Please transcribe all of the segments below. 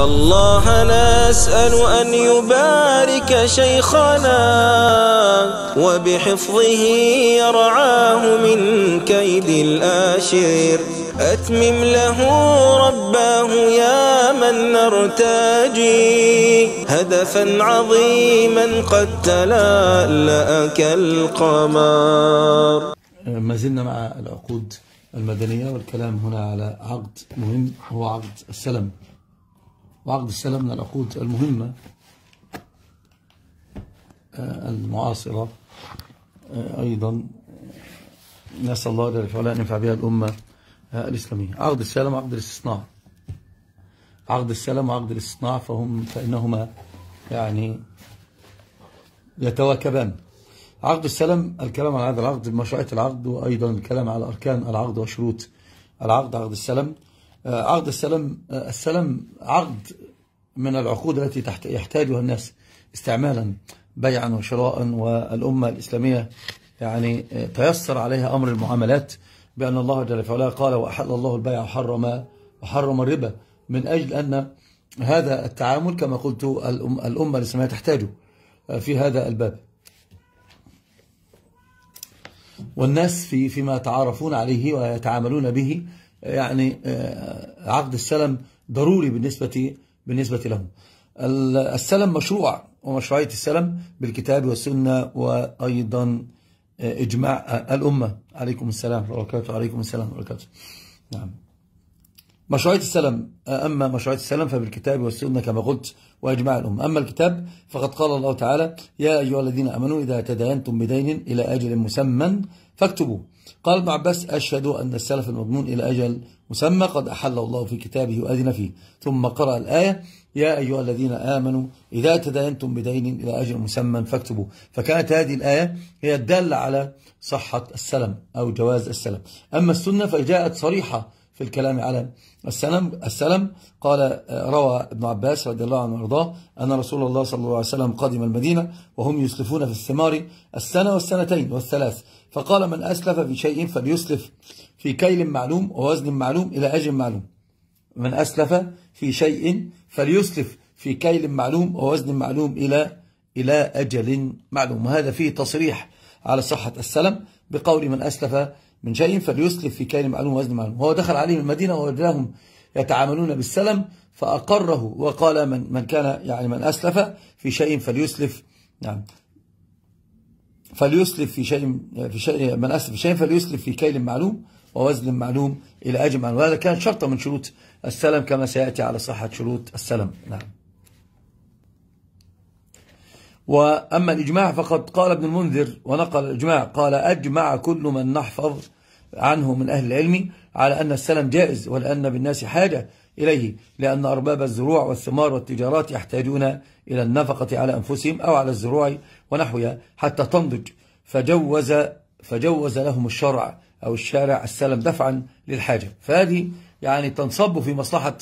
فالله نسأل أن يبارك شيخنا وبحفظه يرعاه من كيد الآشر أتمم له رباه يا من نرتجي هدفا عظيما قد تلألأ كالقمر ما زلنا مع العقود المدنية والكلام هنا على عقد مهم هو عقد السلم وعقد السلام من العقود المهمة آه، المعاصرة آه، أيضا آه، نسأل الله جل وعلا أن ينفع بها الأمة الإسلامية عقد السلام وعقد الاستصناع عقد السلام وعقد الاستصناع فهم فإنهما يعني يتواكبان عقد السلام الكلام على هذا العقد مشروعية العقد وأيضا الكلام على أركان العقد وشروط العقد عقد السلام آه، عقد السلام آه، السلام عقد من العقود التي تحت يحتاجها الناس استعمالا بيعا وشراء والأمة الإسلامية يعني آه، تيسر عليها أمر المعاملات بأن الله جل وعلا قال وأحل الله البيع وحرم وحرم الربا من أجل أن هذا التعامل كما قلت الأمة الإسلامية تحتاجه في هذا الباب والناس في فيما يتعارفون عليه ويتعاملون به يعني آه، عقد السلم ضروري بالنسبة بالنسبة لهم السلم مشروع ومشروعية السلم بالكتاب والسنة وأيضا آه، إجماع آه، الأمة عليكم السلام وبركاته عليكم السلام وبركاته نعم مشروعية السلم أما مشروعية السلم فبالكتاب والسنة كما قلت وإجماع الأمة أما الكتاب فقد قال الله تعالى يا أيها الذين أمنوا إذا تداينتم بدين إلى أجل مسمى فاكتبوه قال ابن عباس أشهد أن السلف المضمون إلى أجل مسمى قد أحل الله في كتابه وأذن فيه ثم قرأ الآية يا أيها الذين آمنوا إذا تداينتم بدين إلى أجل مسمى فاكتبوا فكانت هذه الآية هي الدالة على صحة السلم أو جواز السلم أما السنة فجاءت صريحة في الكلام على السلم السلم قال آه، روى ابن عباس رضي الله عنه وارضاه أن رسول الله صلى الله عليه وسلم قدم المدينة وهم يسلفون في الثمار السنة والسنتين والثلاث فقال من أسلف في شيء فليسلف في كيل معلوم ووزن معلوم إلى أجل معلوم من أسلف في شيء فليسلف في كيل معلوم ووزن معلوم إلى إلى أجل معلوم وهذا فيه تصريح على صحة السلم بقول من أسلف من شيء فليسلف في كائن معلوم وزن معلوم هو دخل عليهم المدينة ووجدهم يتعاملون بالسلم فأقره وقال من, من كان يعني من أسلف في شيء فليسلف نعم فليسلف في شيء في شيء من أسلف في شيء فليسلف في كيل معلوم ووزن معلوم إلى أجمع وهذا كان شرطا من شروط السلم كما سيأتي على صحة شروط السلم نعم وأما الإجماع فقد قال ابن المنذر ونقل الإجماع قال أجمع كل من نحفظ عنه من أهل العلم على أن السلم جائز ولأن بالناس حاجة إليه لأن أرباب الزروع والثمار والتجارات يحتاجون إلى النفقة على أنفسهم أو على الزروع ونحوها حتى تنضج فجوز, فجوز لهم الشرع أو الشارع السلم دفعا للحاجة فهذه يعني تنصب في مصلحة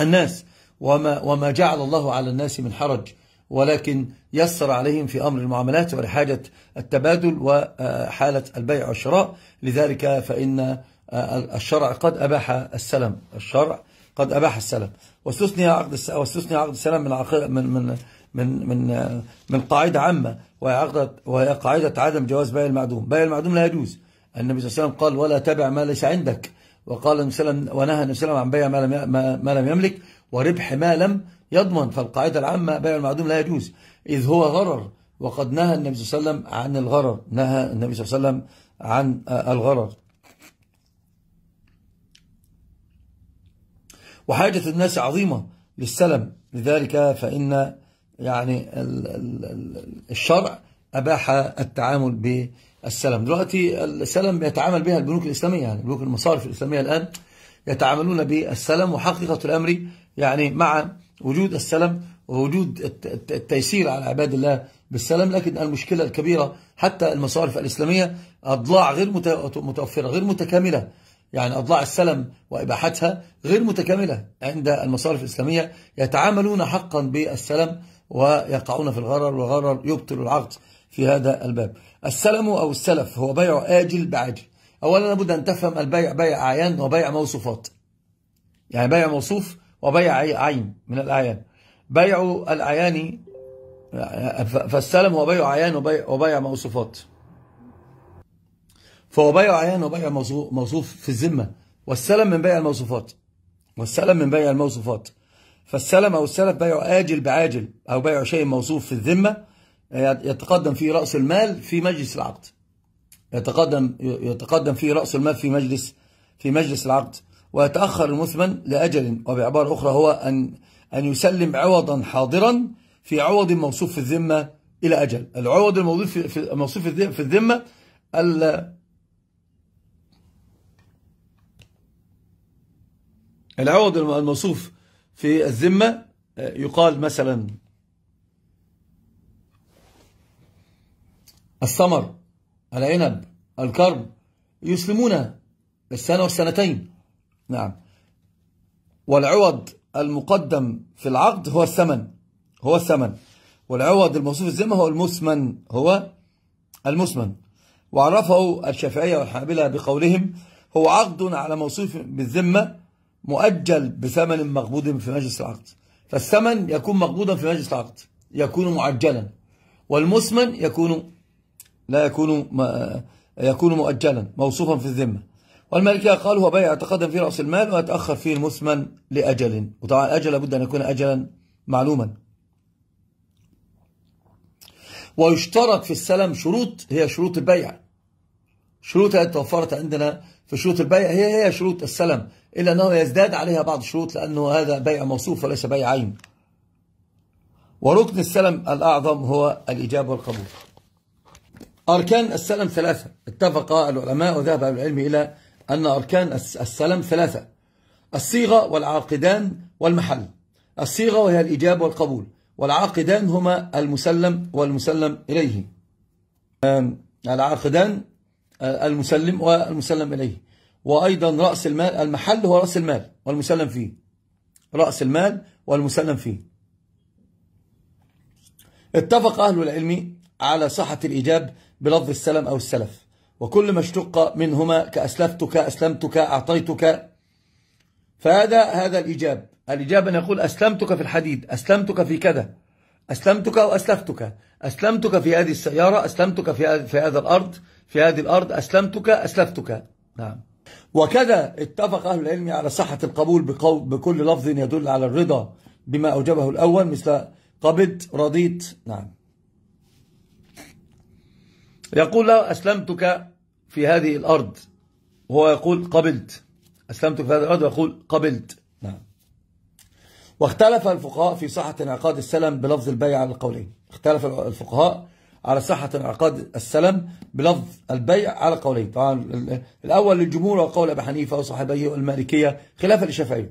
الناس وما, وما جعل الله على الناس من حرج ولكن يسر عليهم في أمر المعاملات ولحاجة التبادل وحالة البيع والشراء لذلك فإن الشرع قد أباح السلم الشرع قد أباح السلم واستثني عقد واستثني عقد السلام من من من من من, من قاعدة عامة وهي وهي قاعدة عدم جواز بيع المعدوم، بيع المعدوم لا يجوز. النبي صلى الله عليه وسلم قال ولا تبع ما ليس عندك وقال النبي صلى الله عليه وسلم ونهى النبي صلى الله عليه وسلم عن بيع ما لم ما لم يملك وربح ما لم يضمن فالقاعدة العامة بيع المعدوم لا يجوز إذ هو غرر وقد نهى النبي صلى الله عليه وسلم عن الغرر نهى النبي صلى الله عليه وسلم عن آه، الغرر وحاجة الناس عظيمة للسلم لذلك فإن يعني الشرع أباح التعامل بالسلم دلوقتي السلم يتعامل بها البنوك الإسلامية يعني بنوك المصارف الإسلامية الآن يتعاملون بالسلم وحقيقة الأمر يعني مع وجود السلم ووجود التيسير على عباد الله بالسلام لكن المشكلة الكبيرة حتى المصارف الإسلامية أضلاع غير متوفرة غير متكاملة يعني أضلاع السلم وإباحتها غير متكاملة عند المصارف الإسلامية يتعاملون حقا بالسلم ويقعون في الغرر والغرر يبطل العقد في هذا الباب السلم أو السلف هو بيع آجل بعاجل أولا لابد أن تفهم البيع بيع أعيان وبيع موصوفات يعني بيع موصوف وبيع عين من الأعيان بيع الأعيان فالسلم هو بيع عيان وبيع, موصوفات فهو بيع عيان وبيع موصوف في الذمة والسلم من بيع الموصوفات والسلم من بيع الموصوفات فالسلم أو السلف بيع آجل بعاجل أو بيع شيء موصوف في الذمة يتقدم فيه رأس المال في مجلس العقد يتقدم يتقدم فيه رأس المال في مجلس في مجلس العقد ويتأخر المثمن لأجل وبعبارة أخرى هو أن أن يسلم عوضا حاضرا في عوض موصوف في الذمة إلى أجل العوض الموصوف في الموصوف في الذمة العوض الموصوف في الذمة آه، يقال مثلا الثمر العنب الكرم يسلمون السنة والسنتين نعم والعوض المقدم في العقد هو الثمن هو الثمن والعوض الموصوف الذمة هو المثمن هو المثمن وعرفه الشافعية والحنابلة بقولهم هو عقد على موصوف بالذمة مؤجل بثمن مقبوض في مجلس العقد فالثمن يكون مقبوضا في مجلس العقد يكون معجلا والمثمن يكون لا يكون يكون مؤجلا موصوفا في الذمه والمالكية قالوا هو بيع يتقدم في رأس المال ويتأخر فيه المثمن لأجل وطبعا الأجل لابد أن يكون أجلا معلوما ويشترط في السلم شروط هي شروط البيع شروط التي توفرت عندنا في شروط البيع هي هي شروط السلم إلا أنه يزداد عليها بعض الشروط لأنه هذا بيع موصوف وليس بيع عين وركن السلم الأعظم هو الإجابة والقبول أركان السلم ثلاثة اتفق العلماء وذهب العلم إلى أن أركان السلام ثلاثة الصيغة والعاقدان والمحل الصيغة وهي الإجابة والقبول والعاقدان هما المسلم والمسلم إليه العاقدان آه، المسلم والمسلم إليه وأيضا رأس المال المحل هو رأس المال والمسلم فيه رأس المال والمسلم فيه اتفق أهل العلم على صحة الإجاب بلفظ السلم أو السلف وكل ما اشتق منهما كأسلفتك أسلمتك أعطيتك فهذا هذا الإجاب الإجاب أن يقول أسلمتك في الحديد أسلمتك في كذا أسلمتك أو أسلفتك أسلمتك في هذه السيارة أسلمتك في في هذا الأرض في هذه الأرض أسلمتك أسلفتك نعم وكذا اتفق أهل العلم على صحة القبول بكل لفظ يدل على الرضا بما أوجبه الأول مثل قبض رضيت نعم يقول له أسلمتك في هذه الأرض وهو يقول قبلت أسلمتك في هذه الأرض ويقول قبلت نعم واختلف الفقهاء في صحة انعقاد السلم بلفظ البيع على القولين اختلف الفقهاء على صحة انعقاد السلم بلفظ البيع على قولين طبعا الأول للجمهور وقول أبي حنيفة وصاحبيه والمالكية خلافا للشافعية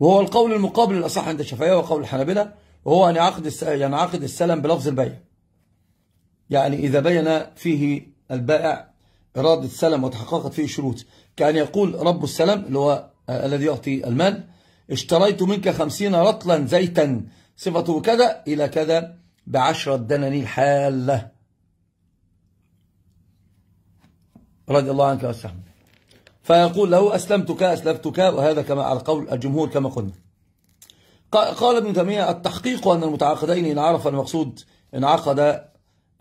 وهو القول المقابل الأصح عند الشافعية وقول الحنابلة وهو أن يعقد ينعقد السلم بلفظ البيع يعني إذا بين فيه البائع إرادة السلم وتحققت فيه شروط كأن يقول رب السلم اللي هو آه، الذي يعطي المال اشتريت منك خمسين رطلا زيتا صفته كذا إلى كذا بعشرة دنانير حالة رضي الله عنك وسلم فيقول له أسلمتك أسلفتك وهذا كما على قول الجمهور كما قلنا قال ابن تيمية التحقيق أن المتعاقدين إن عرف المقصود انعقد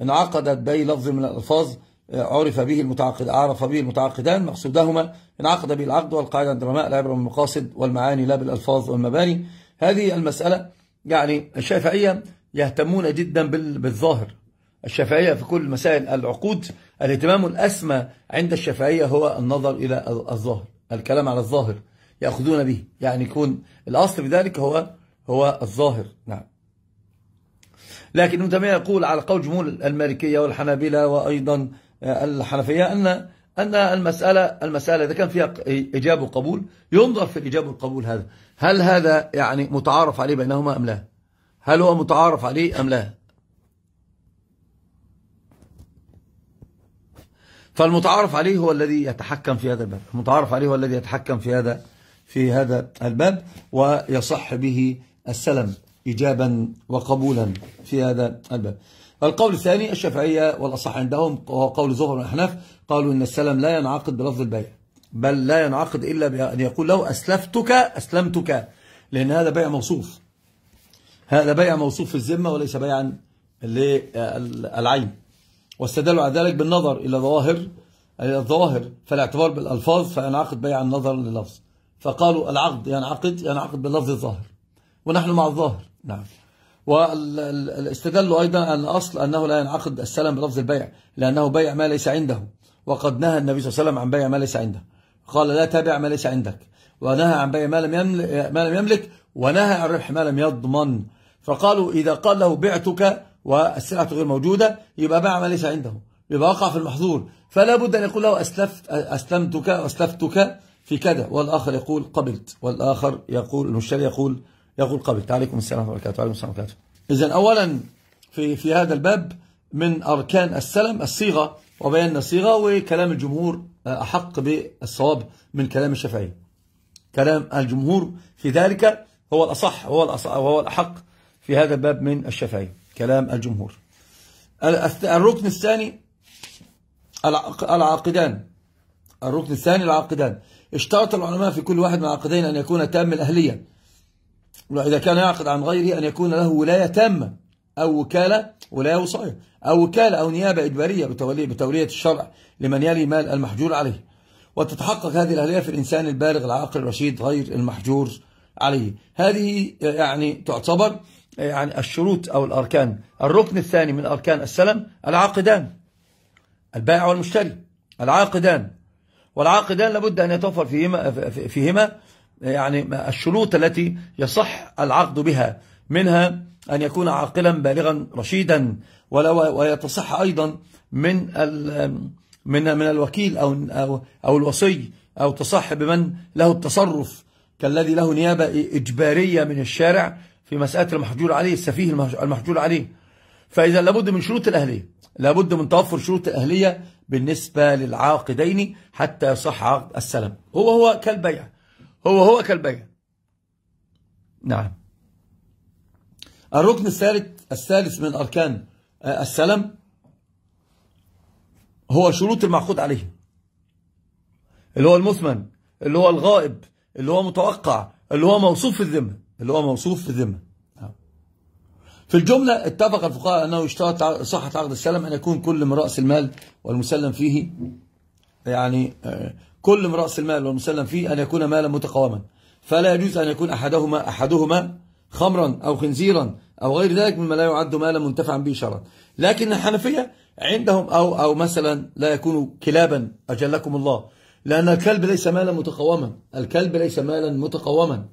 انعقدت بأي لفظ من الألفاظ آه، عرف به المتعاقد عرف به المتعاقدان مقصودهما انعقد به العقد والقاعدة عند العلماء العبرة بالمقاصد والمعاني لا بالألفاظ والمباني هذه المسألة يعني الشافعية يهتمون جدا بالظاهر الشافعية في كل مسائل العقود الاهتمام الأسمى عند الشافعية هو النظر إلى الظاهر الكلام على الظاهر يأخذون به يعني يكون الأصل في ذلك هو هو الظاهر نعم لكن عندما يقول على قول جمهور المالكية والحنابلة وأيضا آه، الحنفية أن أن المسألة المسألة إذا كان فيها إجاب وقبول ينظر في الإجاب والقبول هذا هل هذا يعني متعارف عليه بينهما أم لا هل هو متعارف عليه أم لا فالمتعارف عليه هو الذي يتحكم في هذا الباب المتعارف عليه هو الذي يتحكم في هذا في هذا الباب ويصح به السلم إجابا وقبولا في هذا الباب القول الثاني الشافعية والأصح عندهم وهو قول زهر الأحناف قالوا إن السلم لا ينعقد بلفظ البيع بل لا ينعقد إلا بأن يقول لو أسلفتك أسلمتك لأن هذا بيع موصوف هذا بيع موصوف في الذمة وليس بيعا للعين واستدلوا على ذلك بالنظر إلى ظواهر الظواهر فالاعتبار بالألفاظ فينعقد بيع النظر للفظ فقالوا العقد ينعقد ينعقد باللفظ الظاهر ونحن مع الظاهر نعم واستدلوا أيضا أن الأصل أنه لا ينعقد السلام بلفظ البيع لأنه بيع ما ليس عنده وقد نهى النبي صلى الله عليه وسلم عن بيع ما ليس عنده قال لا تبع ما ليس عندك ونهى عن بيع ما لم يملك, ما لم يملك ونهى عن ربح ما لم يضمن فقالوا إذا قال له بعتك والسلعة غير موجودة يبقى باع ما ليس عنده يبقى وقع في المحظور فلا بد أن يقول له أسلفت أسلمتك أسلفتك في كذا والآخر يقول قبلت والآخر يقول المشتري يقول يقول قبل عليكم السلام وبركاته الله السلام وبركاته إذا أولا في في هذا الباب من أركان السلم الصيغة وبينا الصيغة وكلام الجمهور آه، أحق بالصواب من كلام الشافعي كلام الجمهور في ذلك هو الأصح هو الأصح وهو الأحق في هذا الباب من الشافعي كلام الجمهور الركن الثاني العاقدان الركن الثاني العاقدان اشترط العلماء في كل واحد من العاقدين أن يكون تام الأهلية وإذا كان يعقد عن غيره أن يكون له ولاية تامة أو وكالة ولاية وصاية أو وكالة أو نيابة إجبارية بتولية, بتولية الشرع لمن يلي مال المحجور عليه وتتحقق هذه الأهلية في الإنسان البالغ العاقل الرشيد غير المحجور عليه هذه يعني تعتبر يعني الشروط أو الأركان الركن الثاني من أركان السلم العاقدان البائع والمشتري العاقدان والعاقدان لابد أن يتوفر فيهما, فيهما يعني الشروط التي يصح العقد بها منها أن يكون عاقلا بالغا رشيدا ويتصح أيضا من من من الوكيل أو أو أو الوصي أو تصح بمن له التصرف كالذي له نيابة إجبارية من الشارع في مسألة المحجور عليه السفيه المحجور عليه فإذا لابد من شروط الأهلية لابد من توفر شروط الأهلية بالنسبة للعاقدين حتى يصح عقد السلم هو هو كالبيع هو هو كالبين نعم الركن الثالث الثالث من أركان آه، السلم هو شروط المعقود عليه اللي هو المثمن اللي هو الغائب اللي هو متوقع اللي هو موصوف في الذمة اللي هو موصوف في الذمة نعم. في الجملة اتفق الفقهاء أنه يشترط صحة عقد السلم أن يكون كل من رأس المال والمسلم فيه يعني آه، كل من رأس المال والمسلم فيه أن يكون مالا متقاوما فلا يجوز أن يكون أحدهما أحدهما خمرا أو خنزيرا أو غير ذلك مما لا يعد مالا منتفعا به شرعا لكن الحنفية عندهم أو, أو مثلا لا يكون كلابا أجلكم الله لأن الكلب ليس مالا متقوما الكلب ليس مالا متقوما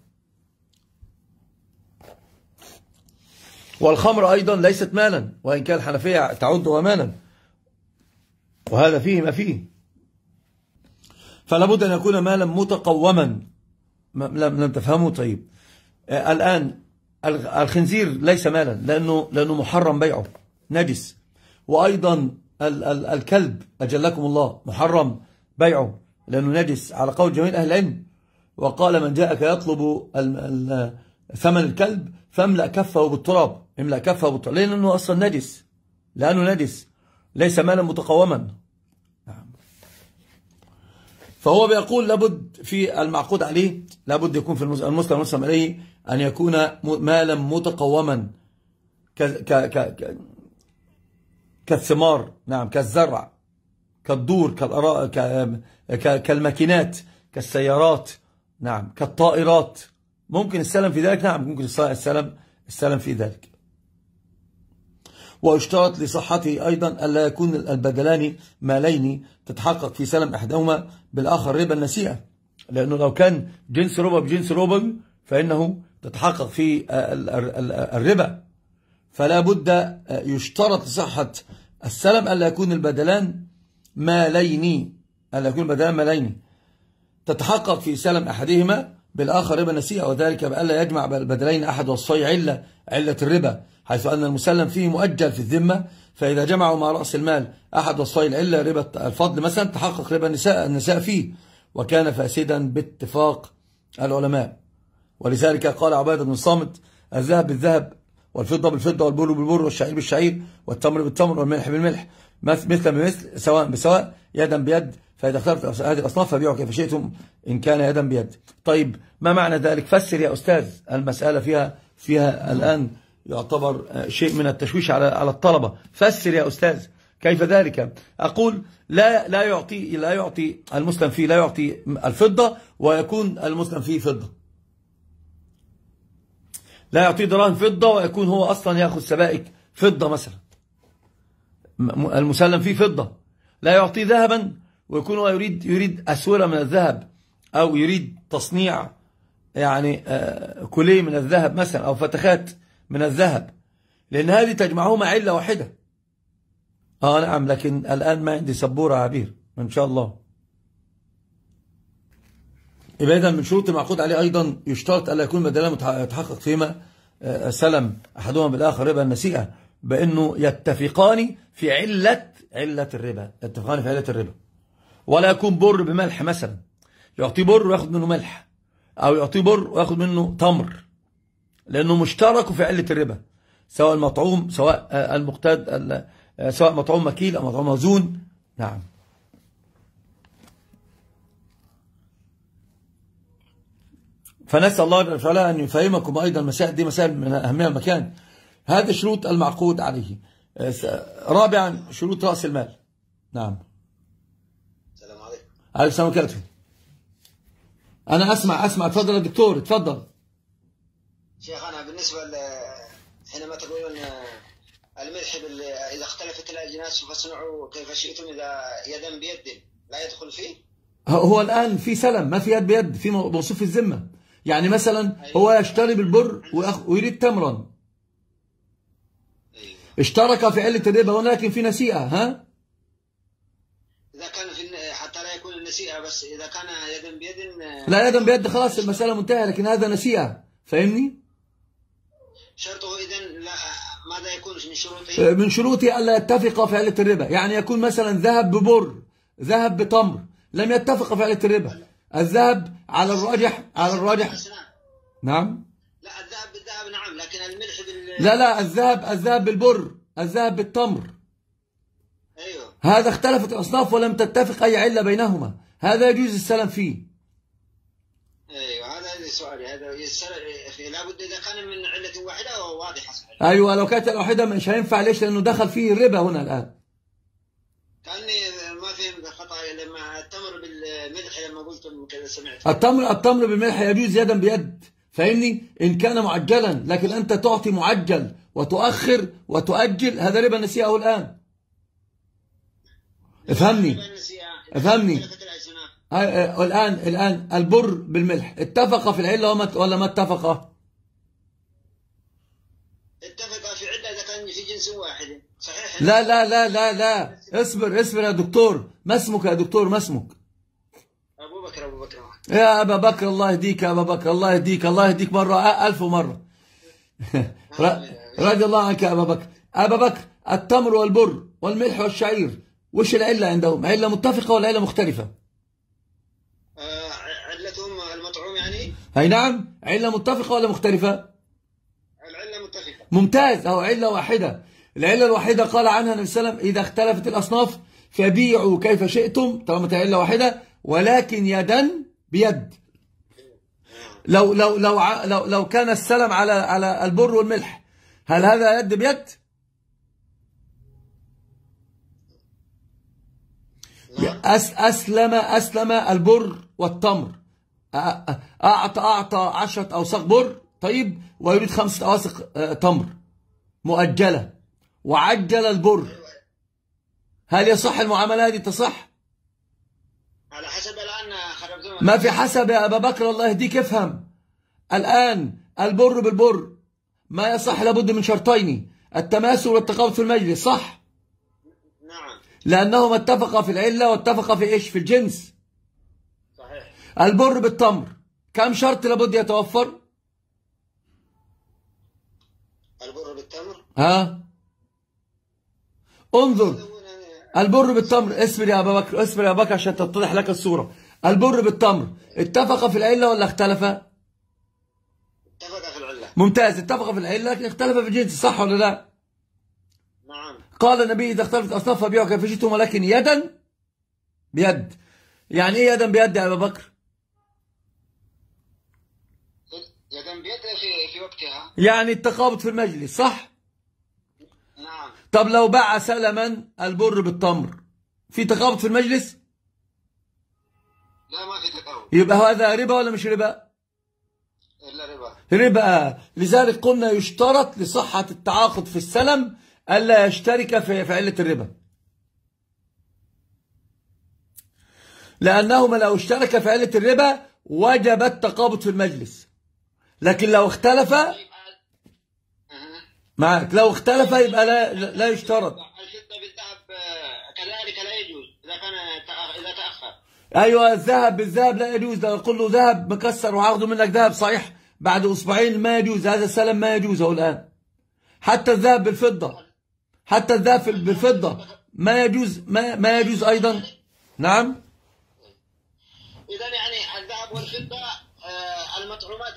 والخمر أيضا ليست مالا وإن كان الحنفية تعدها مالا وهذا فيه ما فيه فلا بد أن يكون مالا متقوما لم تفهموا طيب آه، الآن الخنزير ليس مالا لأنه, لأنه محرم بيعه نجس وأيضا الكلب أجلكم الله محرم بيعه لأنه نجس على قول جميع أهل العلم وقال من جاءك يطلب ثمن الكلب فاملأ كفه بالتراب املأ كفه بالتراب لأنه أصلا نجس لأنه نجس ليس مالا متقوما فهو بيقول لابد في المعقود عليه لابد يكون في المسلم المسلم عليه أن يكون مالا متقوما ك ك ك كالثمار نعم كالزرع كالدور كالماكينات كالسيارات نعم كالطائرات ممكن السلم في ذلك نعم ممكن السلم السلم في ذلك واشترط لصحته أيضا ألا يكون البدلان مالين تتحقق في سلم إحداهما بالآخر ربا النسيئة لأنه لو كان جنس ربا بجنس ربا فإنه تتحقق في الربا فلا بد يشترط صحة السلم ألا يكون البدلان مالين ألا يكون البدلان مالين تتحقق في سلم أحدهما بالآخر ربا نسيئة وذلك بألا يجمع البدلين أحد وصفي علة علة الربا حيث أن المسلم فيه مؤجل في الذمة فإذا جمعوا مع رأس المال أحد وصفي العلة ربا الفضل مثلا تحقق ربا النساء, النساء فيه وكان فاسدا باتفاق العلماء ولذلك قال عبادة بن الصامت الذهب بالذهب والفضة بالفضة والبر بالبر والشعير بالشعير والتمر بالتمر والملح بالملح مثل بمثل سواء بسواء يدا بيد فإذا اخترت هذه الأصناف فبيعوا كيف شئتم إن كان يدا بيد طيب ما معنى ذلك فسر يا أستاذ المسألة فيها فيها الآن يعتبر آه، شيء من التشويش على على الطلبة فسر يا أستاذ كيف ذلك أقول لا لا يعطي لا يعطي المسلم فيه لا يعطي الفضة ويكون المسلم فيه فضة لا يعطيه دراهم فضة ويكون هو أصلا يأخذ سبائك فضة مثلا المسلم فيه فضة لا يعطيه ذهبا ويكون هو يريد يريد أسورة من الذهب أو يريد تصنيع يعني آه، كلي من الذهب مثلا أو فتخات من الذهب لأن هذه تجمعهما علة واحدة آه نعم لكن الآن ما عندي سبورة عبير إن شاء الله يبقى إذا من شروط المعقود عليه أيضا يشترط ألا يكون بدلا يتحقق فيما آه، سلم أحدهما بالآخر ربا النسيئة بأنه يتفقان في علة علة الربا يتفقان في علة الربا ولا يكون بر بملح مثلا يعطيه بر ويأخذ منه ملح أو يعطيه بر ويأخذ منه تمر لأنه مشترك في علة الربا سواء المطعوم سواء المقتاد سواء مطعوم مكيل أو مطعوم مزون نعم فنسأل الله وعلا أن يفهمكم أيضا المسائل دي مسائل من أهمية المكان هذه شروط المعقود عليه رابعا شروط رأس المال نعم السلام عليكم عليكم السلام وكرته أنا أسمع أسمع اتفضل يا دكتور اتفضل شيخنا بالنسبة حينما تقولون آه، بال... إذا اختلفت الأجناس فاصنعوا كيف شئتم إذا يدا بيد لا يدخل فيه؟ آه، هو الآن في سلم ما في يد بيد في موصوف في الذمة يعني مثلا أيوة. هو يشتري بالبر ويريد تمرا أيوة. اشترك في علة الربا ولكن في نسيئة ها؟ إذا كان في حتى لا يكون النسيئة بس إذا كان يدا بيد آه، لا يدا بيد خلاص المسألة منتهية لكن هذا نسيئة فاهمني؟ شرطه إذا ماذا يكون من شروطه؟ آه، من شروطه ألا يتفق في علة الربا يعني يكون مثلا ذهب ببر ذهب بتمر لم يتفق في علة الربا الذهب على الراجح على الراجح نعم لا الذهب بالذهب نعم لكن الملح بال لا لا الذهب الذهب بالبر الذهب بالتمر ايوه هذا اختلفت الاصناف ولم تتفق اي عله بينهما هذا يجوز السلام فيه ايوه هذا لابد اذا كان من عله واحده وهو واضح ايوه لو كانت الواحده مش هينفع ليش؟ لانه دخل فيه الربا هنا الان كاني ما فهمت خطا لما التمر بالملح لما قلتم كذا سمعت التمر التمر بالملح يجوز يدا بيد فاهمني؟ ان كان معجلا لكن انت تعطي معجل وتؤخر وتؤجل هذا ربا نسيئه الان افهمني افهمني آه، آه، الآن الآن البر بالملح اتفق في العلة ولا ما اتفق؟ اتفق في علة إذا كان في جنس واحد صحيح لا لا لا لا لا اصبر اصبر يا دكتور ما اسمك يا دكتور ما اسمك؟ أبو بكر أبو بكر يا أبا بكر الله يهديك يا أبا بكر الله يهديك الله يهديك مرة ألف مرة آه، رضي الله عنك يا أبا بكر أبا بكر التمر والبر والملح والشعير وش العلة عندهم؟ علة متفقة ولا علة مختلفة؟ أي نعم علة متفقة ولا مختلفة العلة متفقة ممتاز أو علة واحدة العلة الواحدة قال عنها النبي صلى الله عليه وسلم إذا اختلفت الأصناف فبيعوا كيف شئتم طالما علة واحدة ولكن يدا بيد لو لو لو لو, لو كان السلم على على البر والملح هل هذا يد بيد؟ نعم. أسلم أسلم البر والتمر أعطى أعطى عشرة أوساق بر طيب ويريد خمسة أوسق آه، تمر مؤجلة وعجل البر هل يصح المعاملة هذه تصح؟ على حسب الآن ما في حسب يا أبا بكر الله يهديك افهم الآن البر بالبر ما يصح لابد من شرطين التماثل والتقابض في المجلس صح؟ نعم لأنهما اتفقا في العلة واتفقا في إيش؟ في الجنس البر بالتمر كم شرط لابد يتوفر البر بالتمر ها انظر البر بالتمر اسمر يا ابا بكر اسمر يا ابا بكر عشان تتضح لك الصوره البر بالتمر اتفق في العله ولا اختلف اتفق في العله ممتاز اتفق في العله لكن اختلف في الجنس صح ولا لا نعم قال النبي اذا اختلفت اصنافها بيعوا كيف شئتم ولكن يدا بيد يعني ايه يدا بيد يا ابا بكر في وقتها يعني التخابط في المجلس صح؟ نعم طب لو باع سلما البر بالتمر في تخابط في المجلس؟ لا ما في تقابض يبقى هذا ربا ولا مش ربا؟ إلا ربا ربا لذلك قلنا يشترط لصحة التعاقد في السلم ألا يشترك في علة الربا لأنهما لو اشترك في علة الربا وجب التقابض في المجلس لكن لو اختلف معك لو اختلف يبقى لا لا يشترط الفضة بالذهب كذلك لا يجوز إذا كان إذا تأخر أيوه الذهب بالذهب لا يجوز لو أقول له ذهب مكسر وعاخده منك ذهب صحيح بعد أسبوعين ما يجوز هذا السلم ما يجوز أهو الآن حتى الذهب بالفضة حتى الذهب بالفضة ما يجوز ما, ما يجوز أيضا نعم إذا يعني الذهب والفضة آه، المطعومات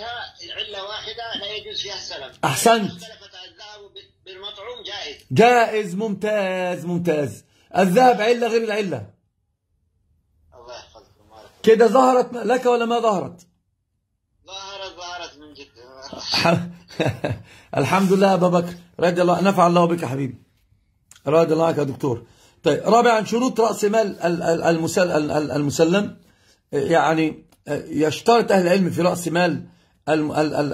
فيها العلة واحدة لا يجوز فيها السلم أحسنت اختلفت الذهب بالمطعوم جائز جائز ممتاز ممتاز الذهب علة غير العلة الله يحفظك كده ظهرت لك ولا ما ظهرت؟ ظهرت ظهرت من جد الحمد لله أبا بكر رضي الله نفع الله بك حبيبي رضي الله عنك يا دكتور طيب رابعا شروط رأس مال المسلم يعني آه، يشترط أهل العلم في رأس مال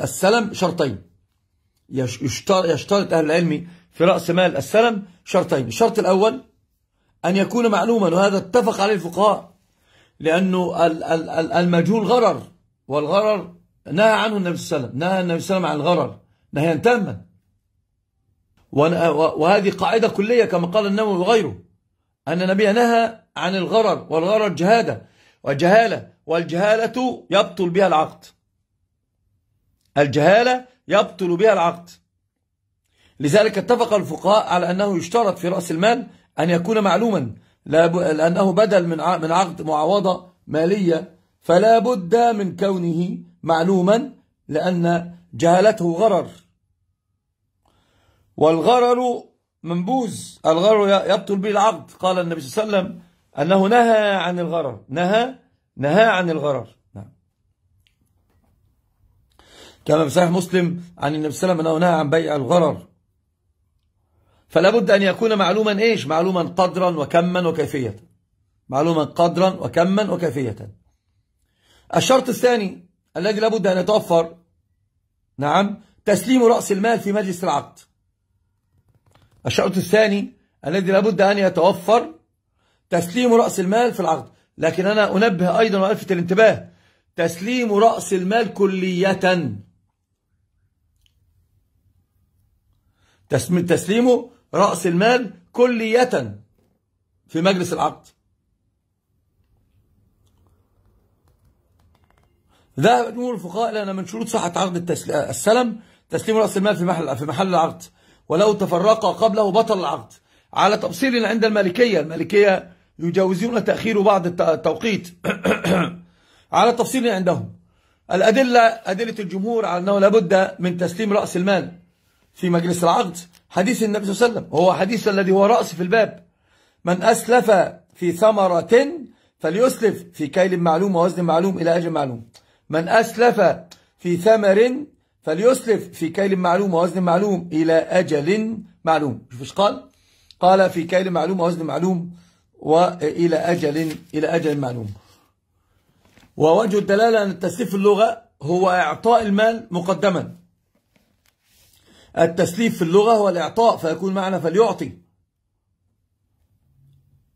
السلم شرطين يشترط أهل العلم في رأس مال السلم شرطين الشرط الأول أن يكون معلوما وهذا اتفق عليه الفقهاء لأنه المجهول غرر والغرر نهى عنه النبي صلى الله عليه وسلم نهى النبي صلى الله عليه وسلم عن الغرر نهيا تاما وهذه قاعدة كلية كما قال النووي وغيره أن النبي نهى عن الغرر والغرر جهادة وجهالة والجهالة يبطل بها العقد الجهالة يبطل بها العقد لذلك اتفق الفقهاء على أنه يشترط في رأس المال أن يكون معلوما لأنه بدل من عقد معاوضة مالية فلا بد من كونه معلوما لأن جهالته غرر والغرر منبوز الغرر يبطل به العقد قال النبي صلى الله عليه وسلم أنه نهى عن الغرر نهى نهى عن الغرر كما في صحيح مسلم عن النبي صلى الله عليه وسلم أنه نهى عن بيع الغرر فلا بد أن يكون معلوما إيش معلوما قدرا وكما وكيفية معلوما قدرا وكما وكيفية الشرط الثاني الذي لا بد أن يتوفر نعم تسليم رأس المال في مجلس العقد الشرط الثاني الذي لا بد أن يتوفر تسليم رأس المال في العقد لكن أنا أنبه أيضا وألفت الانتباه تسليم رأس المال كلية تسليمه رأس المال كلية في مجلس العقد ذهب جمهور الفقهاء لأن من شروط صحة عقد السلم تسليم رأس المال في محل في محل العقد ولو تفرقا قبله بطل العقد على تفصيل عند المالكية المالكية يجاوزون تأخير بعض التوقيت على تفصيل عندهم الأدلة أدلة الجمهور على أنه لابد من تسليم رأس المال في مجلس العقد حديث النبي صلى الله عليه وسلم هو حديث الذي هو رأس في الباب من أسلف في ثمرة فليسلف في كيل معلوم ووزن معلوم إلى أجل معلوم من أسلف في ثمر فليسلف في كيل معلوم ووزن معلوم إلى أجل معلوم شوف ايش قال قال في كيل معلوم ووزن معلوم وإلى أجل إلى أجل معلوم ووجه الدلالة أن التسليف في اللغة هو إعطاء المال مقدما التسليف في اللغة هو الإعطاء فيكون معنى فليعطي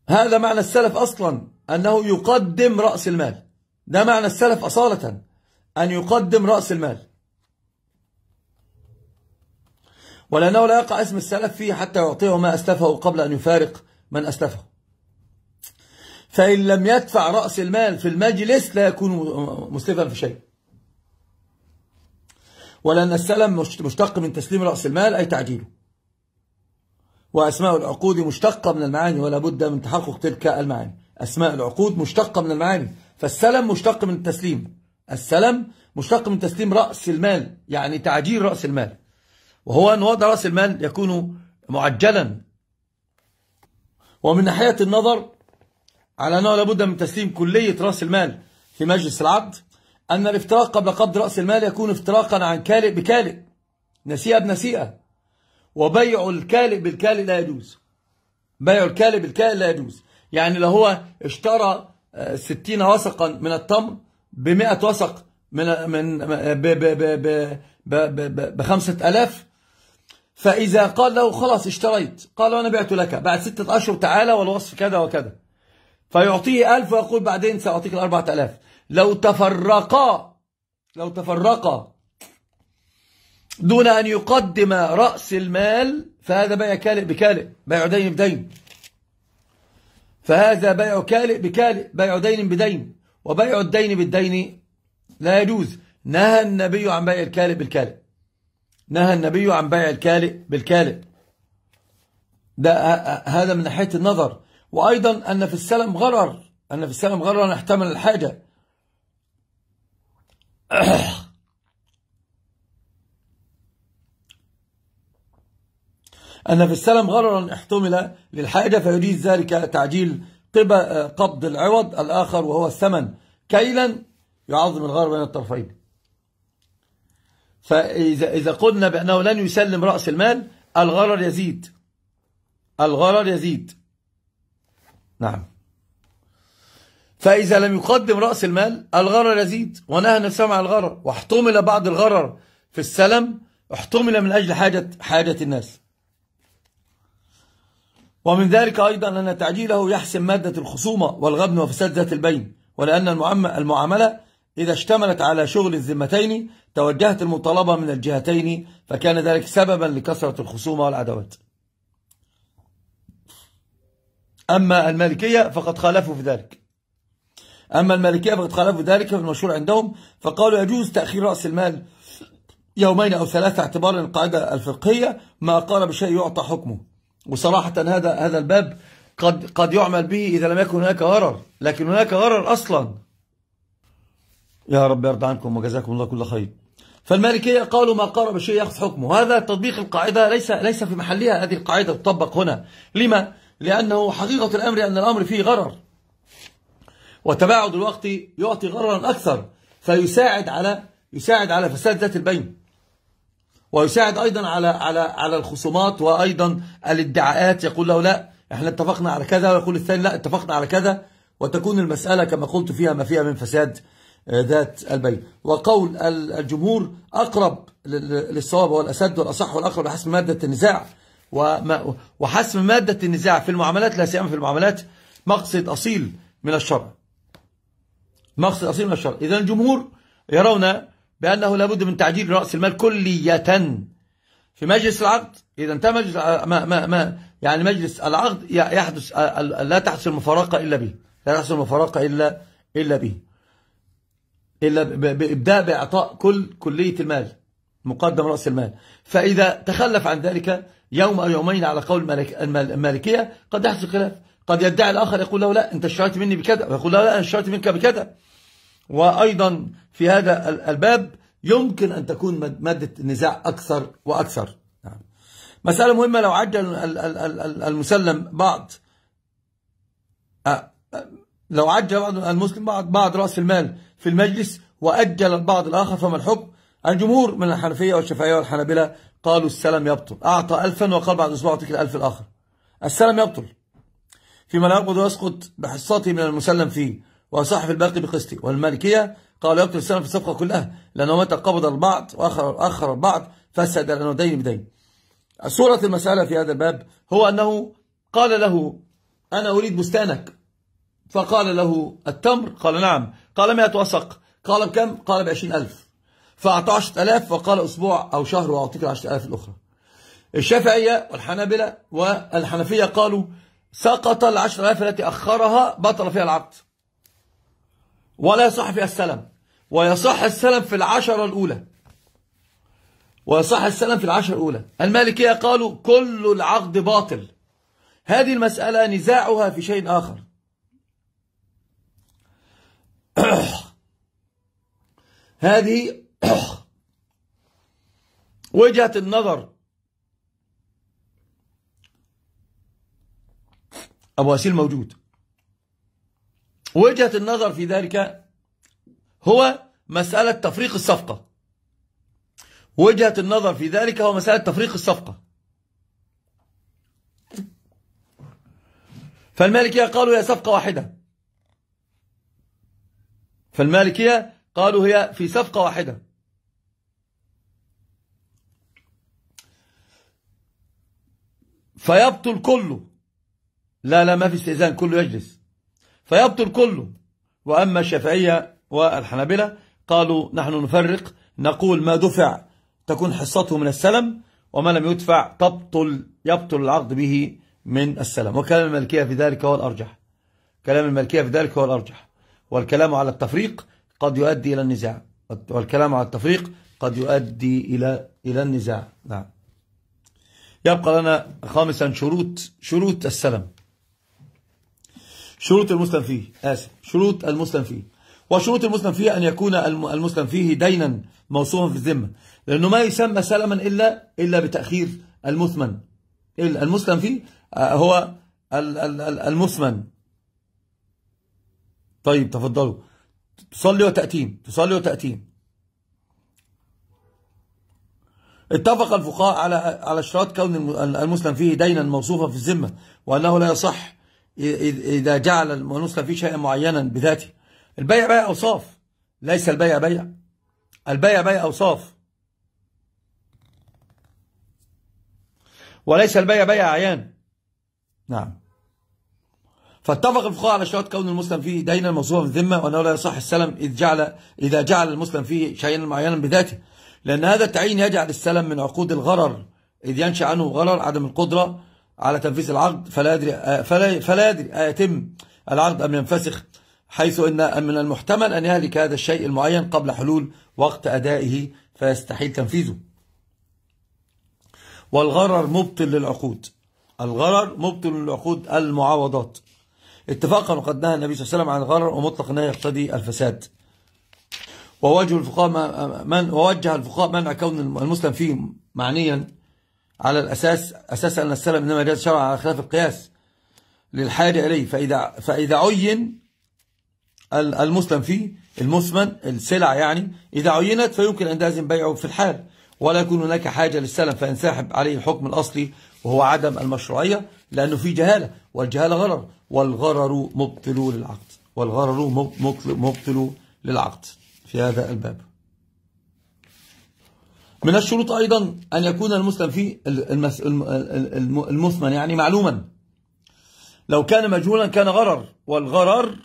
هذا معنى السلف أصلا أنه يقدم رأس المال ده معنى السلف أصالة أن يقدم رأس المال ولأنه لا يقع اسم السلف فيه حتى يعطيه ما أسلفه قبل أن يفارق من أسلفه فإن لم يدفع رأس المال في المجلس لا يكون مسلفا في شيء ولأن السلم مشتق من تسليم رأس المال أي تعجيله وأسماء العقود مشتقة من المعاني ولا بد من تحقق تلك المعاني أسماء العقود مشتقة من المعاني فالسلم مشتق من التسليم السلم مشتق من تسليم رأس المال يعني تعجيل رأس المال وهو أن وضع رأس المال يكون معجلا ومن ناحية النظر على أنه لابد من تسليم كلية رأس المال في مجلس العقد أن الافتراق قبل قبض رأس المال يكون افتراقا عن كالئ بكالئ نسيئة بنسيئة وبيع الكالئ بالكالئ لا يجوز بيع الكالئ بالكالئ لا يجوز يعني لو هو اشترى 60 آه، وسقا من التمر ب 100 وسق من من ب ب ب ب ب ب 5000 فإذا قال له خلاص اشتريت قال أنا بعت لك بعد ستة أشهر تعالى والوصف كذا وكذا فيعطيه 1000 ويقول بعدين سأعطيك ال 4000 لو تفرقا لو تفرقا دون أن يقدم رأس المال فهذا بيع كالئ بكالئ بيع دين بدين فهذا بيع كالئ بكالئ بيع دين بدين وبيع الدين بالدين لا يجوز نهى النبي عن بيع الكالئ بالكالئ نهى النبي عن بيع الكالئ بالكالئ ده هذا من ناحية النظر وأيضا أن في السلم غرر أن في السلم غرر نحتمل الحاجة أن في السلم غررا احتمل للحاجة فيجيز ذلك تعجيل آه، قبض العوض الآخر وهو الثمن كيلا يعظم الغرر بين الطرفين فإذا إذا قلنا بأنه لن يسلم رأس المال الغرر يزيد الغرر يزيد نعم فإذا لم يقدم رأس المال الغرر يزيد ونهى نفسه مع الغرر واحتمل بعض الغرر في السلم احتمل من أجل حاجة, حاجة الناس ومن ذلك أيضا أن تعجيله يحسم مادة الخصومة والغبن وفساد ذات البين ولأن المعاملة إذا اشتملت على شغل الذمتين توجهت المطالبة من الجهتين فكان ذلك سببا لكثرة الخصومة والعداوات أما المالكية فقد خالفوا في ذلك أما المالكية فقد خالفوا ذلك في المشهور عندهم فقالوا يجوز تأخير رأس المال يومين أو ثلاثة اعتبارا القاعدة الفقهية ما قال بشيء يعطى حكمه وصراحة هذا هذا الباب قد قد يعمل به إذا لم يكن هناك غرر لكن هناك غرر أصلا يا رب يرضى عنكم وجزاكم الله كل خير فالمالكية قالوا ما قارب شيء يأخذ حكمه هذا تطبيق القاعدة ليس ليس في محلها هذه القاعدة تطبق هنا لما؟ لأنه حقيقة الأمر أن الأمر فيه غرر وتباعد الوقت يعطي غررا أكثر فيساعد على يساعد على فساد ذات البين ويساعد أيضا على على على الخصومات وأيضا الادعاءات يقول له لا احنا اتفقنا على كذا ويقول الثاني لا اتفقنا على كذا وتكون المسألة كما قلت فيها ما فيها من فساد آه، ذات البين وقول الجمهور أقرب للصواب والأسد والأصح والأقرب لحسم مادة النزاع وحسم مادة النزاع في المعاملات لا سيما في المعاملات مقصد أصيل من الشرع مقصد أصيل من الشرع إذا الجمهور يرون بأنه لابد من تعديل رأس المال كلية في مجلس العقد إذا انتهى مجلس آه، ما ما ما يعني مجلس العقد يحدث آه، لا تحدث المفارقة إلا به لا تحدث المفارقة إلا إلا به إلا بإبداء بإعطاء كل كلية المال مقدم رأس المال فإذا تخلف عن ذلك يوم أو يومين على قول المالكية قد يحصل خلاف قد يدعي الآخر يقول له لا أنت اشتريت مني بكذا ويقول له لا أنا اشتريت منك بكذا وأيضا في هذا الباب يمكن أن تكون مادة النزاع أكثر وأكثر نعم. مسألة مهمة لو عجل المسلم بعض آه، لو عجل بعض المسلم بعض, بعض رأس المال في المجلس وأجل البعض الآخر فما الحكم الجمهور من الحنفية والشافعية والحنابلة قالوا السلم يبطل أعطى ألفا وقال بعد أسبوع أعطيك الألف الآخر السلم يبطل فيما لا يقبض ويسقط بحصته من المسلم فيه وصاحب في الباقي بقسطه والمالكية قالوا يقتل السلم في الصفقة كلها لأنه متى قبض البعض وأخر أخر البعض فسد لأنه دين بدين صورة المسألة في هذا الباب هو أنه قال له أنا أريد بستانك فقال له التمر قال نعم قال 100 وسق قال بكم قال ب 20000 فأعطى 10000 وقال أسبوع أو شهر وأعطيك ال 10000 الأخرى الشافعية والحنابلة والحنفية قالوا سقط العشر آلاف التي أخرها بطل فيها العقد ولا يصح فيها السلم ويصح السلم في العشرة الأولى ويصح السلم في العشرة الأولى المالكية قالوا كل العقد باطل هذه المسألة نزاعها في شيء آخر هذه وجهة النظر أبو أسيل موجود وجهة النظر في ذلك هو مسألة تفريق الصفقة وجهة النظر في ذلك هو مسألة تفريق الصفقة فالمالكية قالوا هي صفقة واحدة فالمالكية قالوا هي في صفقة واحدة فيبطل كله لا لا ما في استئذان كله يجلس فيبطل كله وأما الشافعية والحنابلة قالوا نحن نفرق نقول ما دفع تكون حصته من السلم وما لم يدفع تبطل يبطل العقد به من السلم وكلام الملكية في ذلك هو الأرجح كلام الملكية في ذلك هو الأرجح والكلام على التفريق قد يؤدي إلى النزاع والكلام على التفريق قد يؤدي إلى إلى النزاع نعم يبقى لنا خامسا شروط شروط السلم شروط المسلم فيه آسف شروط المسلم فيه وشروط المسلم فيه أن يكون المسلم فيه دينا موصوفا في الذمة لأنه ما يسمى سلما إلا إلا بتأخير المثمن المسلم فيه آه، هو المثمن طيب تفضلوا تصلي وتأتين تصلي وتأتين اتفق الفقهاء على على اشتراط كون المسلم فيه دينا موصوفا في الذمه وانه لا يصح إذا جعل ونسخ فيه شيئا معينا بذاته البيع بيع أوصاف ليس البيع بيع البيع بيع أوصاف وليس البيع بيع أعيان نعم فاتفق الفقهاء على شروط كون المسلم فيه دينا موصوفا ذمه وانه لا يصح السلم اذ جعل اذا جعل المسلم فيه شيئا معينا بذاته لان هذا التعيين يجعل السلم من عقود الغرر اذ ينشا عنه غرر عدم القدره على تنفيذ العقد فلا يدري آه، فلا فلا يدري أيتم العقد أم ينفسخ حيث أن من المحتمل أن يهلك هذا الشيء المعين قبل حلول وقت أدائه فيستحيل تنفيذه والغرر مبطل للعقود الغرر مبطل للعقود المعاوضات اتفاقا وقد نهى النبي صلى الله عليه وسلم عن الغرر ومطلق انه يقتضي الفساد ووجه الفقهاء من ووجه الفقهاء منع كون المسلم فيه معنيا على الأساس أساس أن السلم إنما جاز شرعا على خلاف القياس للحاجة إليه فإذا, فإذا عين المسلم فيه المثمن السلع يعني إذا عينت فيمكن أن تأذن بيعه في الحال ولا يكون هناك حاجة للسلم فينسحب عليه الحكم الأصلي وهو عدم المشروعية لأنه في جهالة والجهالة غرر والغرر مبطل للعقد والغرر مبطل للعقد في هذا الباب من الشروط أيضا أن يكون المسلم في المثمن يعني معلوما لو كان مجهولا كان غرر والغرر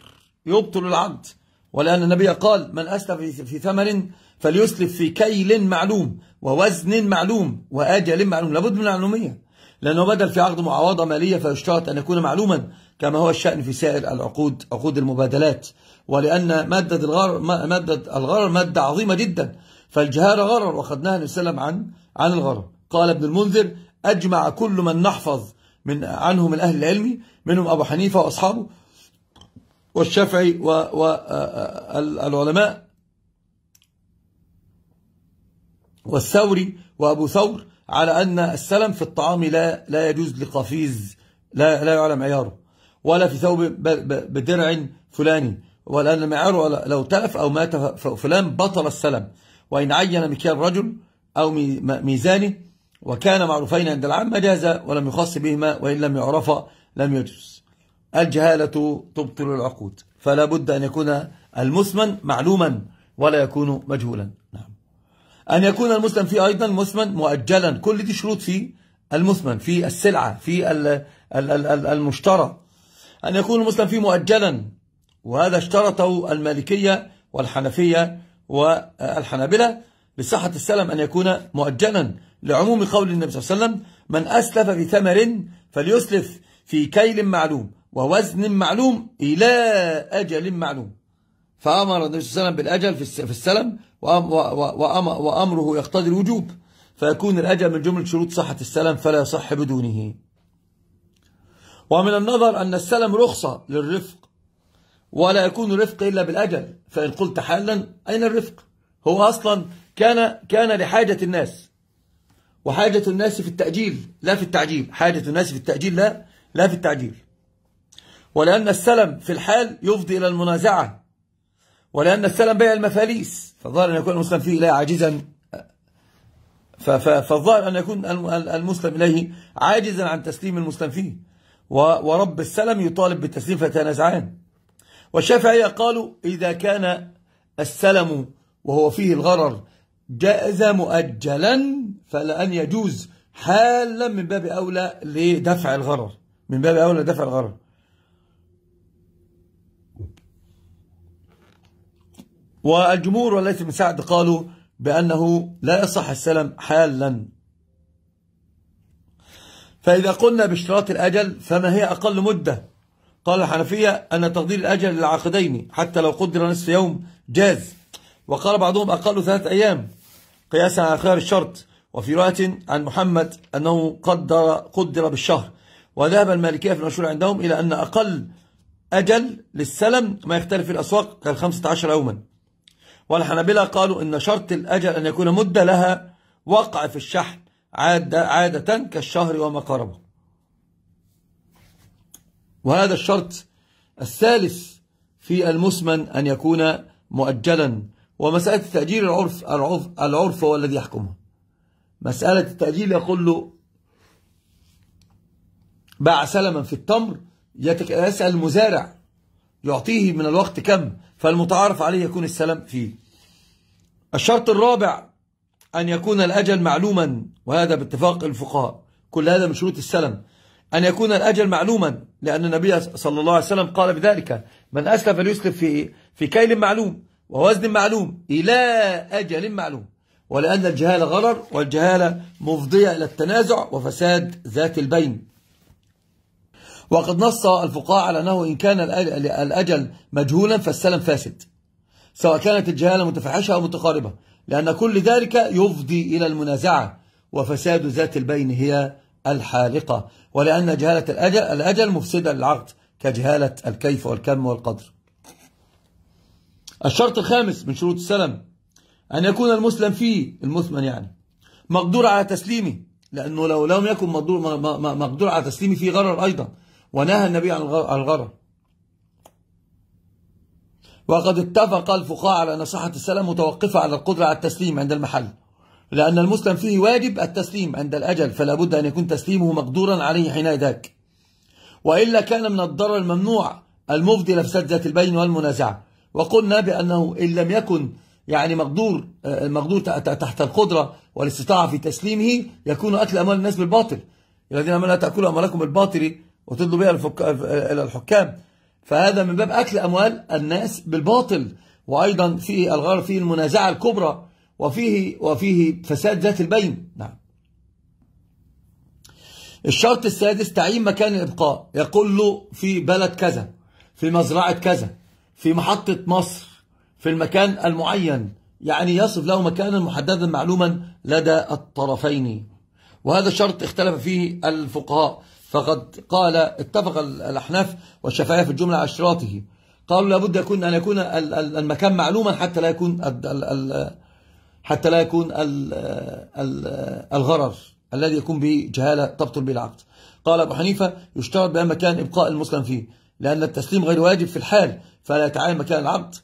يبطل العد ولأن النبي قال من أسلف في ثمن فليسلف في كيل معلوم ووزن معلوم وأجل معلوم لابد من المعلومية لأنه بدل في عقد معاوضة مالية فيشترط أن يكون معلوما كما هو الشأن في سائر العقود عقود المبادلات ولأن مادة الغرر مادة, الغرر مادة عظيمة جدا فالجهار غرر وقد النبي صلى الله عليه وسلم عن عن الغرر قال ابن المنذر أجمع كل من نحفظ من عنه من أهل العلم منهم أبو حنيفة وأصحابه والشافعي والعلماء آه، آه، والثوري وأبو ثور على أن السلم في الطعام لا لا يجوز لقفيز لا لا يعلم عياره ولا في ثوب بدرع فلاني ولأن معياره لو تلف أو مات فلان بطل السلم وإن عين مكيال رجل أو ميزانه وكان معروفين عند العامة جاز ولم يخص بهما وإن لم يعرفا لم يجوز الجهالة تبطل العقود فلا بد أن يكون المسمن معلوما ولا يكون مجهولا نعم أن يكون المسلم فيه أيضا مسمن مؤجلا كل دي شروط في المسمن في السلعة في المشترى أن يكون المسلم فيه مؤجلا وهذا اشترطه المالكية والحنفية والحنابلة بصحة السلم أن يكون مؤجلا لعموم قول النبي صلى الله عليه وسلم من أسلف في ثمر فليسلف في كيل معلوم ووزن معلوم إلى أجل معلوم فأمر النبي صلى الله عليه وسلم بالأجل في السلم وأمره يقتضي الوجوب فيكون الأجل من جملة شروط صحة السلم فلا يصح بدونه ومن النظر أن السلم رخصة للرفق ولا يكون الرفق إلا بالأجل فإن قلت حالا أين الرفق هو أصلا كان, كان لحاجة الناس وحاجة الناس في التأجيل لا في التعجيل حاجة الناس في التأجيل لا لا في التعجيل ولأن السلم في الحال يفضي إلى المنازعة ولأن السلم بيع المفاليس فالظاهر أن يكون المسلم فيه إليه عاجزا فالظاهر أن يكون المسلم إليه عاجزا عن تسليم المسلم فيه ورب السلم يطالب بالتسليم فتنازعان والشافعية قالوا إذا كان السلم وهو فيه الغرر جائز مؤجلا فلأن يجوز حالا من باب أولى لدفع الغرر من باب أولى لدفع الغرر والجمهور وليس بن سعد قالوا بأنه لا يصح السلم حالا فإذا قلنا باشتراط الأجل فما هي أقل مدة قال الحنفية أن تقدير الأجل للعقدين حتى لو قدر نصف يوم جاز وقال بعضهم أقل ثلاثة أيام قياسا على خير الشرط وفي رواية عن محمد أنه قدر قدر بالشهر وذهب المالكية في المشهور عندهم إلى أن أقل أجل للسلم ما يختلف في الأسواق كان 15 يوما والحنابلة قالوا إن شرط الأجل أن يكون مدة لها وقع في الشحن عادة, عادة كالشهر وما قربه وهذا الشرط الثالث في المسمن أن يكون مؤجلا ومسألة التأجيل العرف العرف, العرف هو الذي يحكمه مسألة التأجيل يقول له باع سلما في التمر يسأل المزارع يعطيه من الوقت كم فالمتعارف عليه يكون السلم فيه الشرط الرابع أن يكون الأجل معلوما وهذا باتفاق الفقهاء كل هذا من شروط السلم أن يكون الأجل معلوما لأن النبي صلى الله عليه وسلم قال بذلك من أسلم فليسلم في في كيل معلوم ووزن معلوم إلى أجل معلوم ولأن الجهالة غرر والجهالة مفضية إلى التنازع وفساد ذات البين وقد نص الفقهاء على أنه إن كان الأجل مجهولا فالسلم فاسد سواء كانت الجهالة متفحشة أو متقاربة لأن كل ذلك يفضي إلى المنازعة وفساد ذات البين هي الحالقة ولأن جهالة الأجل, الأجل مفسدة للعقد كجهالة الكيف والكم والقدر الشرط الخامس من شروط السلم أن يكون المسلم فيه المثمن يعني مقدور على تسليمه لأنه لو لم يكن مقدور, مقدور على تسليمه فيه غرر أيضا ونهى النبي عن الغرر وقد اتفق الفقهاء على أن صحة السلام متوقفة على القدرة على التسليم عند المحل لأن المسلم فيه واجب التسليم عند الأجل فلا بد أن يكون تسليمه مقدورا عليه حين ذاك وإلا كان من الضرر الممنوع المفضي ذات البين والمنازعة وقلنا بأنه إن لم يكن يعني مقدور آه، مقدور تحت القدرة والاستطاعة في تسليمه يكون أكل أموال الناس بالباطل الذين لا تأكلوا أموالكم بالباطل وتدلوا بها آه، إلى الحكام فهذا من باب أكل أموال الناس بالباطل وأيضا في الغرض فيه المنازعة الكبرى وفيه, وفيه فساد ذات البين نعم الشرط السادس تعيين مكان الإبقاء يقول له في بلد كذا في مزرعة كذا في محطة مصر في المكان المعين يعني يصف له مكانا محددا معلوما لدى الطرفين وهذا الشرط اختلف فيه الفقهاء فقد قال اتفق الأحناف والشافعيه في الجملة على اشتراطه قالوا لابد يكون أن يكون المكان معلوما حتى لا يكون حتى لا يكون الغرر الذي يكون به جهالة تبطل به العقد قال أبو حنيفة يشترط بأن مكان إبقاء المسلم فيه لأن التسليم غير واجب في الحال فلا يتعين مكان العقد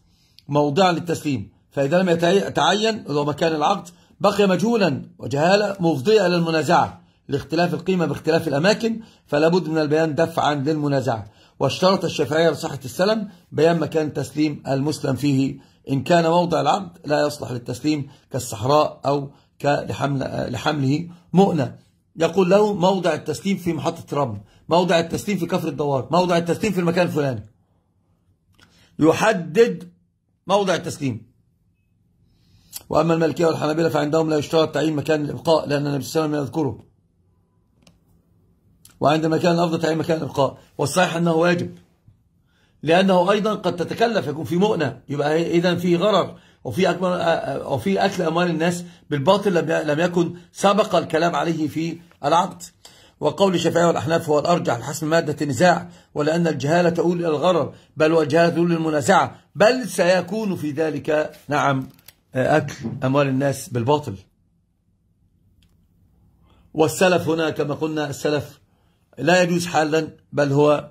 موضعا للتسليم فإذا لم يتعين هو مكان العقد بقي مجهولا وجهالة مفضية إلى المنازعة لاختلاف القيمة باختلاف الأماكن فلا بد من البيان دفعا للمنازعة واشترط الشافعية لصحة السلم بيان مكان تسليم المسلم فيه إن كان موضع العبد لا يصلح للتسليم كالصحراء أو كلحمل لحمله مؤنة يقول له موضع التسليم في محطة رمل موضع التسليم في كفر الدوار موضع التسليم في المكان الفلاني يحدد موضع التسليم وأما المالكية والحنابلة فعندهم لا يشترط تعيين مكان الإبقاء لأن النبي صلى الله عليه وسلم يذكره وعند مكان الأفضل تعيين مكان الإبقاء والصحيح أنه واجب لأنه أيضا قد تتكلف يكون في مؤنة يبقى إذا في غرر وفي أكبر آه، آه، وفي أكل أموال الناس بالباطل لم لم يكن سبق الكلام عليه في العقد وقول الشافعي والأحناف هو الأرجح لحسم مادة النزاع ولأن الجهالة تؤول إلى الغرر بل والجهالة تؤول للمنازعة بل سيكون في ذلك نعم آه، أكل أموال الناس بالباطل والسلف هنا كما قلنا السلف لا يجوز حالا بل هو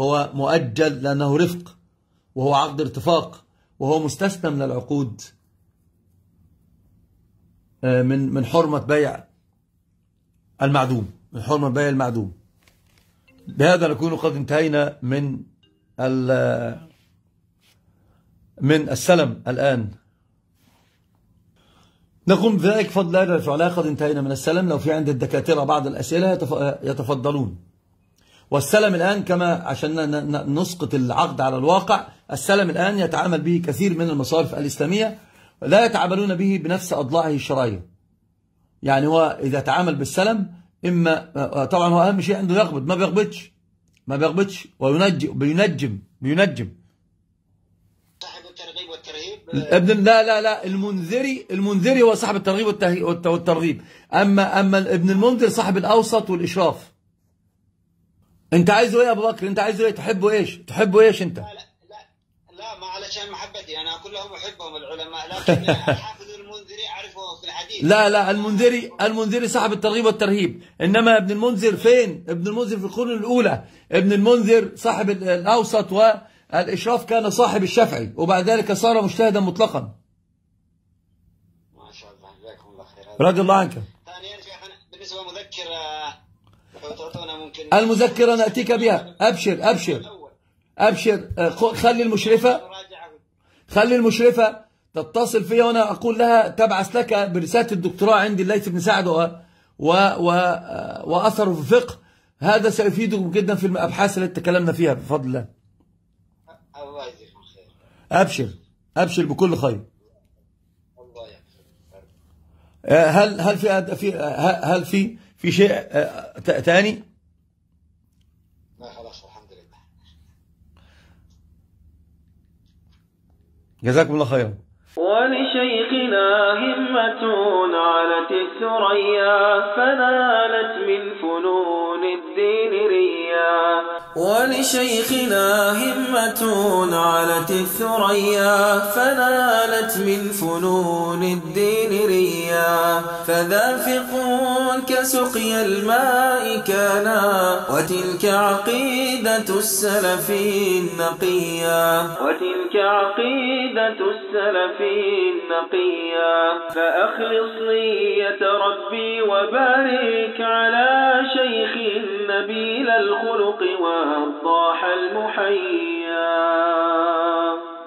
هو مؤجل لأنه رفق وهو عقد ارتفاق وهو مستثنى من العقود آه، من من حرمة بيع المعدوم من حرمة بيع المعدوم بهذا نكون قد انتهينا من من السلم الآن نقوم بذلك فضل الله قد انتهينا من السلام لو في عند الدكاترة بعض الأسئلة يتفضلون والسلم الآن كما عشان نسقط العقد على الواقع السلم الآن يتعامل به كثير من المصارف الإسلامية لا يتعاملون به بنفس أضلاعه الشرعية يعني هو إذا تعامل بالسلم إما آه، طبعا هو أهم شيء عنده يقبض ما بيقبضش ما بيقبضش وينجم بينجم بينجم صاحب الترغيب والترهيب ابن لا لا لا المنذري المنذري هو صاحب الترغيب والترغيب اما اما ابن المنذر صاحب الاوسط والاشراف انت عايزه ايه يا ابو بكر انت عايزه ايه تحبه ايش تحبه ايش انت لا لا لا ما علشان محبتي انا كلهم احبهم العلماء لكن الحافظ المنذري اعرفه في الحديث لا لا المنذري المنذري صاحب الترغيب والترهيب انما ابن المنذر فين ابن المنذر في القرون الاولى ابن المنذر صاحب الاوسط والاشراف كان صاحب الشافعي وبعد ذلك صار مجتهدا مطلقا ما شاء الله جزاكم الله خير رضي الله عنك المذكرة نأتيك بها أبشر أبشر أبشر آه، خلي المشرفة خلي المشرفة تتصل فيها وأنا أقول لها تبعث لك برسالة الدكتوراه عندي الليث بن سعد و و آه، وأثره في الفقه هذا سيفيدكم جدا في الأبحاث التي تكلمنا فيها بفضل الله الله يجزيكم أبشر أبشر بكل خير آه، هل هل في هل في في شيء تاني؟ גזק מלא חיון. ولشيخنا همة علت الثريا فنالت من فنون الدين ريا ولشيخنا همة علت الثريا فنالت من فنون الدين ريا فذافق كسقي الماء كانا وتلك عقيدة السلف النقيا وتلك عقيدة السلف ولي نقيا فأخلص نية ربي وبارك على شيخ نبيل الخلق والضاح المحيا